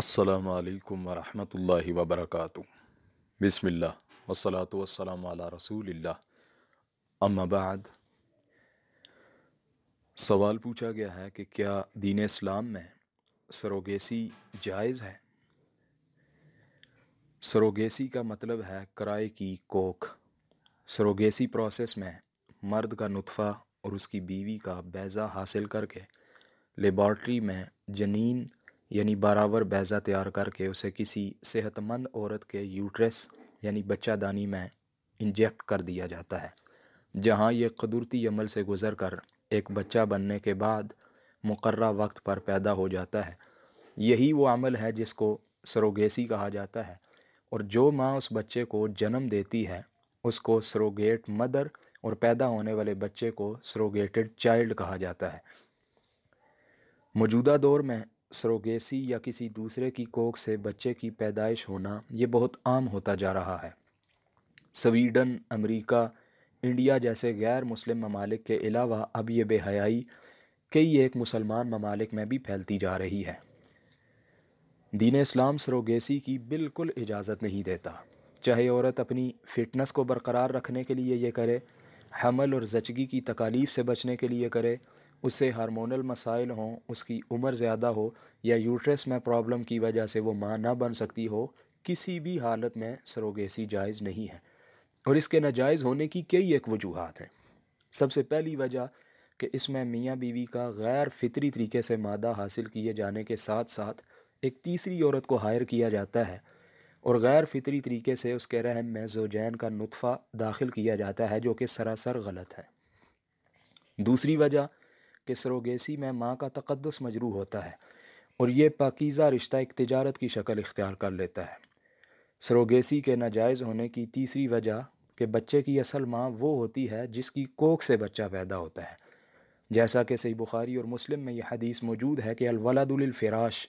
अल्लाम वरहमल वबरक बसमिल्ला वसलात वसलाम रसूल अम्माबाद सवाल पूछा गया है कि क्या दीन इस्लाम में सरोगेसी जायज़ है सरोगेसी का मतलब है कराए की कोख सरोगेसी प्रोसेस में मर्द का नुतफ़ा और उसकी बीवी का बैज़ा हासिल करके लेबॉर्ट्री में जनीन यानी बराबर बैज़ा तैयार करके उसे किसी सेहतमंद औरत के यूट्रस यानी बच्चादानी में इंजेक्ट कर दिया जाता है जहाँ ये कुदरती अमल से गुज़र कर एक बच्चा बनने के बाद मुकर वक्त पर पैदा हो जाता है यही वो अमल है जिसको सरोगेसी कहा जाता है और जो माँ उस बच्चे को जन्म देती है उसको सरोगेट मदर और पैदा होने वाले बच्चे को सरोगेटेड चाइल्ड कहा जाता है मौजूदा दौर में सरोगेसी या किसी दूसरे की कोख से बच्चे की पैदाइश होना ये बहुत आम होता जा रहा है स्वीडन अमेरिका इंडिया जैसे गैर मुस्लिम ममालिक के अलावा अब ये बेहयाई कई एक मुसलमान ममालिक में भी फैलती जा रही है दीन इस्लाम सरोगेसी की बिल्कुल इजाज़त नहीं देता चाहे औरत अपनी फ़िटनेस को बरकरार रखने के लिए ये करे हमल और जचगी की तकालीफ़ से बचने के लिए करे उससे हार्मोनल मसाइल हों उसकी उम्र ज़्यादा हो या यूट्रस में प्रॉब्लम की वजह से वो माँ ना बन सकती हो किसी भी हालत में सरोगेसी जायज़ नहीं है और इसके नाजायज़ होने की कई एक वजूहत हैं सबसे पहली वजह कि इसमें मियाँ बीवी का गैर फितरी तरीके से मादा हासिल किए जाने के साथ साथ एक तीसरी औरत को हायर किया जाता है और गैर फितरी तरीके से उसके रहम में जोजैन का नुतफ़ा दाखिल किया जाता है जो कि सरासर गलत है दूसरी वजह कि सरोगेसी में माँ का तकदस मजरू होता है और ये पाकिज़ा रिश्ता एक तजारत की शक्ल इख्तियार कर लेता है सरोगेसी के नाजायज़ होने की तीसरी वजह कि बच्चे की असल माँ वो होती है जिसकी कोख से बच्चा पैदा होता है जैसा कि सही बुखारी और मुस्लिम में यह हदीस मौजूद है कि अलवलादुलफ़राश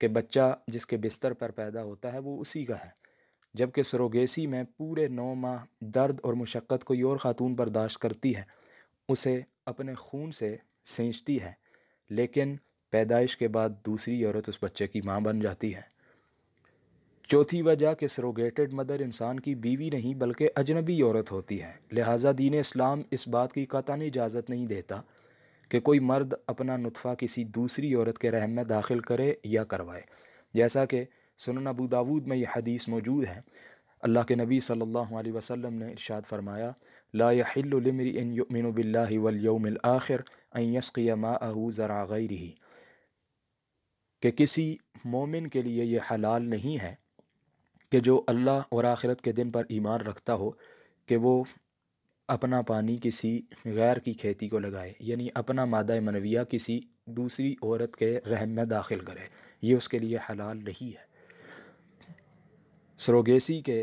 कि बच्चा जिसके बिस्तर पर पैदा होता है वो उसी का है जबकि सरोगेसी में पूरे नौ माह दर्द और मशक्क़त कोई और ख़ातून बर्दाश्त करती है उसे अपने खून से सेंचती है लेकिन पैदाइश के बाद दूसरी औरत उस बच्चे की माँ बन जाती है चौथी वजह कि सरोगेटेड मदर इंसान की बीवी नहीं बल्कि अजनबी औरत होती है लिहाजा दीन इस्लाम इस बात की क़तानी इजाज़त नहीं देता कि कोई मर्द अपना नुतफ़ा किसी दूसरी औरत के रहम में दाखिल करे या करवाए जैसा कि सुनन अबू दाऊद में यह हदीस मौजूद है अल्लाह के नबी सल्लल्लाहु अलैहि वसल्लम ने इरशाद फरमाया ला यमिन बिल्लाहि वल यौमिल आखिर अन यसकी ज़रा गैरिही कि किसी मोमिन के लिए यह हलाल नहीं है कि जो अल्लाह और आखिरत के दिन पर ईमान रखता हो कि वो अपना पानी किसी गैर की खेती को लगाए यानी अपना मादा मनविया किसी दूसरी औरत के रहम में दाखिल करे ये उसके लिए हलाल नहीं है सरोगेसी के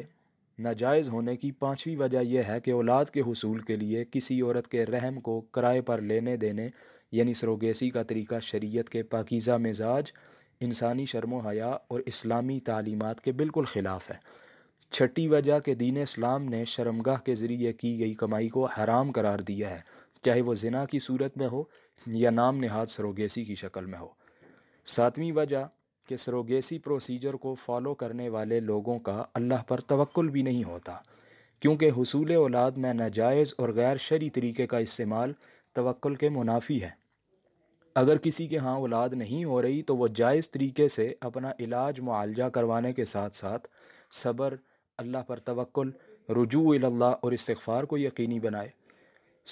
नाजायज़ होने की पांचवी वजह यह है कि औलाद के हसूल के लिए किसी औरत के रहम को किराए पर लेने देने यानी सरोगेसी का तरीका शरीयत के पाकिज़ा मिजाज इंसानी शर्म हया और इस्लामी तालीमत के बिल्कुल ख़िलाफ़ है छठी वजह के दीन इस्लाम ने शर्मगाह के ज़रिए की गई कमाई को हराम करार दिया है चाहे वो जना की सूरत में हो या नाम नहाद सरोगेसी की शक्ल में हो सातवीं वजह कि सरोगेसी प्रोसीजर को फॉलो करने वाले लोगों का अल्लाह पर तवक्ल भी नहीं होता क्योंकि हसूल औलाद में नाजायज़ और गैर शरी तरीके का इस्तेमाल तवक्ल के मुनाफी है अगर किसी के यहाँ औलाद नहीं हो रही तो वह जायज़ तरीके से अपना इलाज मुआलजा करवाने के साथ साथ सब्र अल्लाह पर तवक्ल रुजू अल्लाह और इस्तफ़ार को यकीनी बनाए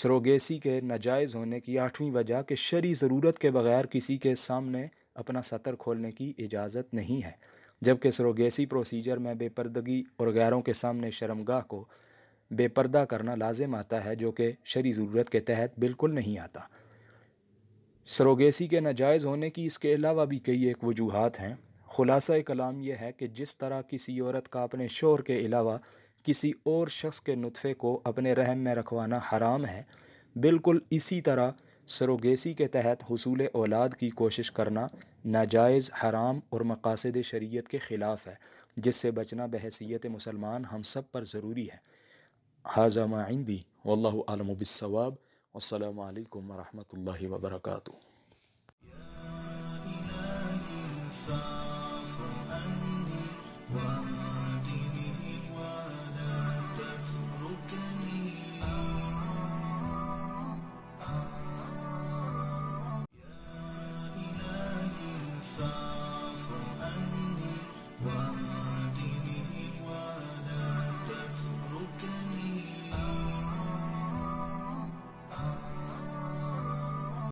सरोगेसी के नाजायज़ होने की आठवीं वजह के शरी ज़रूरत के बगैर किसी के सामने अपना सतर खोलने की इजाज़त नहीं है जबकि सरोगेसी प्रोसीजर में बेपर्दगी और गैरों के सामने शर्मगा को बेपर्दा करना लाजम आता है जो कि शरी ज़रूरत के तहत बिल्कुल नहीं आता सरोगेसी के नाजायज़ होने की इसके अलावा भी कई एक वजूहत हैं ख़ुलासा कलाम यह है कि जिस तरह किसी औरत का अपने शोर के अलावा किसी और शख़्स के नुतफ़े को अपने रहम में रखवाना हराम है बिल्कुल इसी तरह सरोगेसी के तहत हसूल औलाद की कोशिश करना नाजायज़ हराम और मकासद शरीत के ख़िलाफ़ है जिससे बचना बहसीत मुसलमान हम सब पर ज़रूरी है हाजमा आइंदी वल्लम बसवाब अल्लाम वरहमल वर्का one.